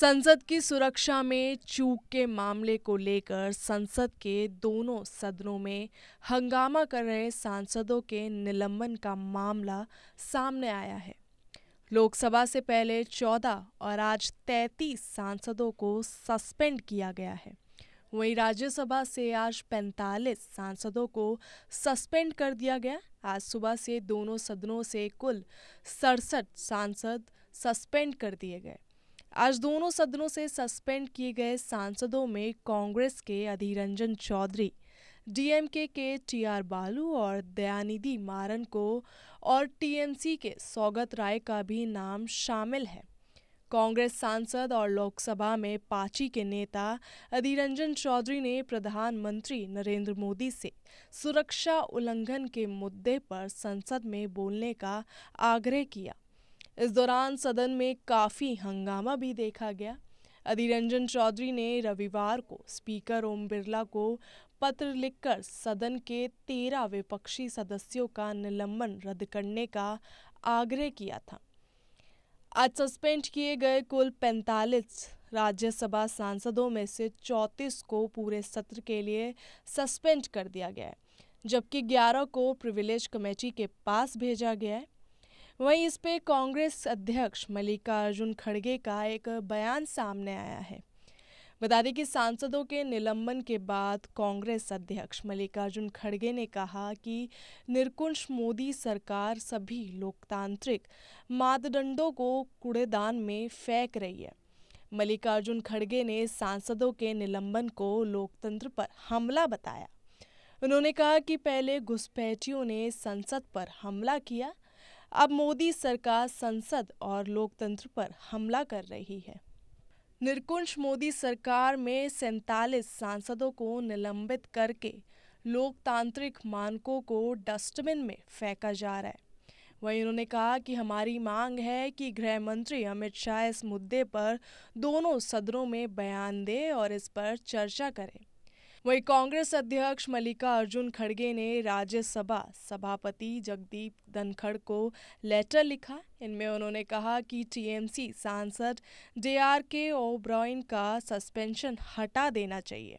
संसद की सुरक्षा में चूक के मामले को लेकर संसद के दोनों सदनों में हंगामा कर रहे सांसदों के निलंबन का मामला सामने आया है लोकसभा से पहले 14 और आज 33 सांसदों को सस्पेंड किया गया है वहीं राज्यसभा से आज 45 सांसदों को सस्पेंड कर दिया गया आज सुबह से दोनों सदनों से कुल सड़सठ सांसद सस्पेंड कर दिए गए आज दोनों सदनों से सस्पेंड किए गए सांसदों में कांग्रेस के अधीरंजन चौधरी डीएमके के टी आर बालू और दयानिधि मारन को और टीएमसी के सौगत राय का भी नाम शामिल है कांग्रेस सांसद और लोकसभा में पाची के नेता अधीरंजन चौधरी ने प्रधानमंत्री नरेंद्र मोदी से सुरक्षा उल्लंघन के मुद्दे पर संसद में बोलने का आग्रह किया इस दौरान सदन में काफ़ी हंगामा भी देखा गया अधीर रंजन चौधरी ने रविवार को स्पीकर ओम बिरला को पत्र लिखकर सदन के तेरह विपक्षी सदस्यों का निलंबन रद्द करने का आग्रह किया था आज सस्पेंड किए गए कुल 45 राज्यसभा सांसदों में से 34 को पूरे सत्र के लिए सस्पेंड कर दिया गया है जबकि 11 को प्रिविलेज कमेटी के पास भेजा गया है वहीं इस पे कांग्रेस अध्यक्ष मल्लिकार्जुन खड़गे का एक बयान सामने आया है बता दें कि सांसदों के निलंबन के बाद कांग्रेस अध्यक्ष मल्लिकार्जुन खड़गे ने कहा कि निरकुंश मोदी सरकार सभी लोकतांत्रिक मापदंडों को कूड़ेदान में फेंक रही है मल्लिकार्जुन खड़गे ने सांसदों के निलंबन को लोकतंत्र पर हमला बताया उन्होंने कहा कि पहले घुसपैठियों ने संसद पर हमला किया अब मोदी सरकार संसद और लोकतंत्र पर हमला कर रही है निरकुंश मोदी सरकार में सैंतालीस सांसदों को निलंबित करके लोकतांत्रिक मानकों को डस्टबिन में फेंका जा रहा है वहीं उन्होंने कहा कि हमारी मांग है कि गृह मंत्री अमित शाह इस मुद्दे पर दोनों सदनों में बयान दें और इस पर चर्चा करें वहीं कांग्रेस अध्यक्ष मल्लिका अर्जुन खड़गे ने राज्यसभा सभापति जगदीप धनखड़ को लेटर लिखा इनमें उन्होंने कहा कि टीएमसी सांसद आर के ओब्रॉइन का सस्पेंशन हटा देना चाहिए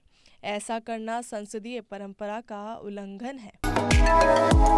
ऐसा करना संसदीय परंपरा का उल्लंघन है